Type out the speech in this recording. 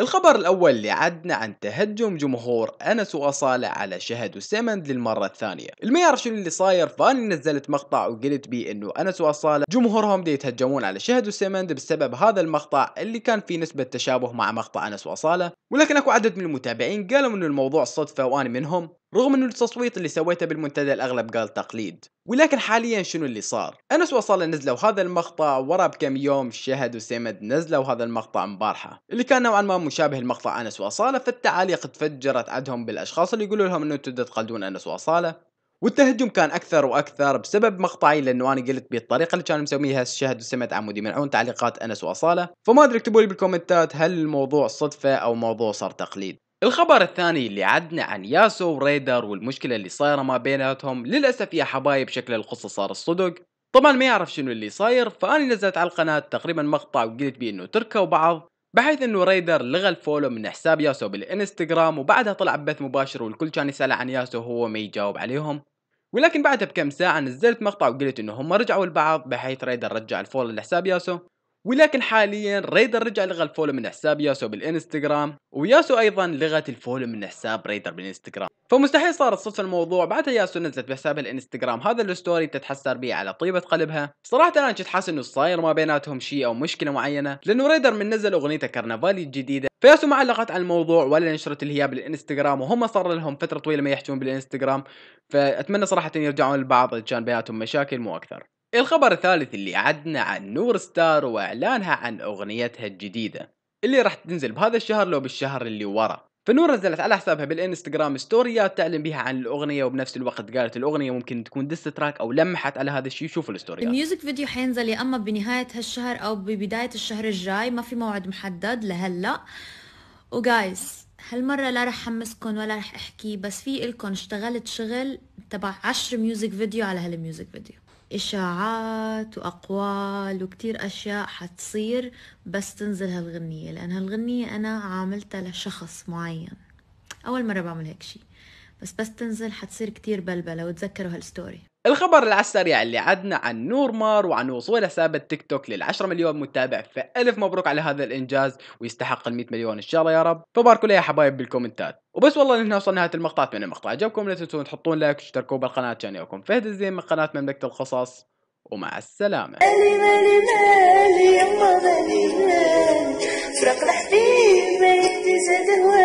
الخبر الأول اللي عدنا عن تهجم جمهور أنس وأصالة على شهد وسمند للمرة الثانية اللي ما يعرف شنو اللي صاير فاني نزلت مقطع وقلت بي أنه أنس وأصالة جمهورهم دي يتهجمون على شهد وسمند بسبب هذا المقطع اللي كان فيه نسبة تشابه مع مقطع أنس وأصالة ولكن اكو عدد من المتابعين قالوا انه الموضوع صدفه وانا منهم رغم انه التصويت اللي سويته بالمنتدى الاغلب قال تقليد ولكن حاليا شنو اللي صار انس وصل نزلوا هذا المقطع ورا بكم يوم شهد وسمد نزلوا هذا المقطع امبارحه اللي كان نوعا ما مشابه المقطع انس وصاله فالتعاليق تفجرت عندهم بالاشخاص اللي يقولوا لهم انه انتم تقلدون انس وصاله والتهجم كان اكثر واكثر بسبب مقطعي لانه انا قلت بالطريقه اللي كانوا مسويها الشهد وسمت عمودي يمنعون تعليقات انس واصاله فما ادري اكتبوا لي بالكومنتات هل الموضوع صدفه او موضوع صار تقليد الخبر الثاني اللي عدنا عن ياسو وريدر والمشكلة اللي صايرة ما بيناتهم للأسف يا حبايب شكل القصة صار الصدق طبعا ما يعرف شنو اللي صاير فأنا نزلت على القناة تقريبا مقطع وقلت بيه انه تركوا بعض بحيث انه ريدر لغى الفولو من حساب ياسو بالانستغرام وبعدها طلع بث مباشر والكل كان يسأل عن ياسو وهو ما يجاوب عليهم ولكن بعدها بكم ساعة نزلت مقطع وقلت انه هم رجعوا لبعض بحيث ريدر رجع الفولو لحساب ياسو ولكن حاليا ريدر رجع لغى الفولو من حساب ياسو بالانستغرام وياسو ايضا لغت الفولو من حساب ريدر بالانستغرام فمستحيل صارت صدفه الموضوع بعدها ياسو نزلت بحسابها الانستغرام هذا الستوري تتحسر بيه على طيبه قلبها صراحه انا كنت حاسس انه صاير ما بيناتهم شيء او مشكله معينه لانه ريدر من نزل اغنيته كرنفالي الجديده فياسو ما علقت على الموضوع ولا نشرت الهياب بالانستغرام وهم صار لهم فتره طويله ما يحجون بالانستغرام فاتمنى صراحه يرجعون لبعض ان كان بيناتهم مشاكل مو اكثر الخبر الثالث اللي عدنا عن نور ستار واعلانها عن اغنيتها الجديده اللي راح تنزل بهذا الشهر لو بالشهر اللي ورا فنور نزلت على حسابها بالانستغرام ستوريات تعلن بها عن الاغنيه وبنفس الوقت قالت الاغنيه ممكن تكون ديس تراك او لمحت على هذا الشيء شوفوا الستوريات الميوزك فيديو حينزل يا اما بنهايه هالشهر او ببدايه الشهر الجاي ما في موعد محدد لهلا وجايز oh هالمرة لا رح حمسكن ولا رح احكي بس في الكم اشتغلت شغل تبع عشر ميوزك فيديو على هالميوزك فيديو إشاعات وأقوال وكتير أشياء حتصير بس تنزل هالغنية لأن هالغنية أنا عاملتها لشخص معين أول مرة بعمل هيك شي بس بس تنزل حتصير كتير بلبلة وتذكروا هالستوري الخبر على السريع اللي عدنا عن نور مار وعن وصول حساب التيك توك لل10 مليون متابع فألف مبروك على هذا الإنجاز ويستحق ال100 مليون إن شاء الله يا رب فباركوا لي يا حبايب بالكومنتات وبس والله نحن وصلنا نهاية المقطع اتمنى المقطع عجبكم لا تنسون تحطون لايك وتشتركوا بالقناة كان يوكم فهد الزين من قناة مملكة القصص ومع السلامة مالي مالي مالي يما مالي مالي فرق ما يهدي زاد